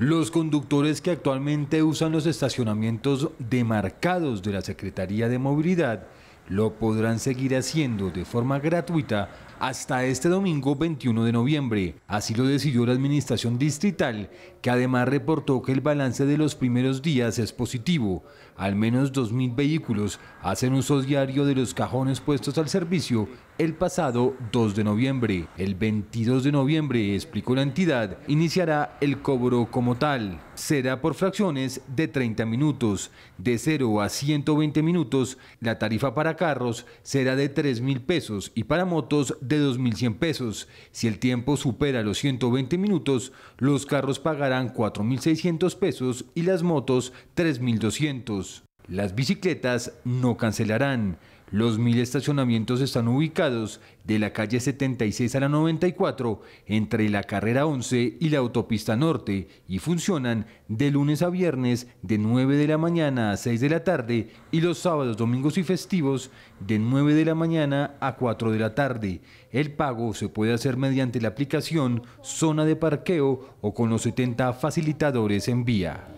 Los conductores que actualmente usan los estacionamientos demarcados de la Secretaría de Movilidad lo podrán seguir haciendo de forma gratuita hasta este domingo 21 de noviembre. Así lo decidió la Administración Distrital, que además reportó que el balance de los primeros días es positivo. Al menos 2.000 vehículos hacen uso diario de los cajones puestos al servicio el pasado 2 de noviembre. El 22 de noviembre, explicó la entidad, iniciará el cobro como tal será por fracciones de 30 minutos. De 0 a 120 minutos, la tarifa para carros será de 3.000 pesos y para motos de 2.100 pesos. Si el tiempo supera los 120 minutos, los carros pagarán 4.600 pesos y las motos 3.200. Las bicicletas no cancelarán. Los mil estacionamientos están ubicados de la calle 76 a la 94, entre la carrera 11 y la autopista norte, y funcionan de lunes a viernes de 9 de la mañana a 6 de la tarde y los sábados, domingos y festivos de 9 de la mañana a 4 de la tarde. El pago se puede hacer mediante la aplicación Zona de Parqueo o con los 70 facilitadores en vía.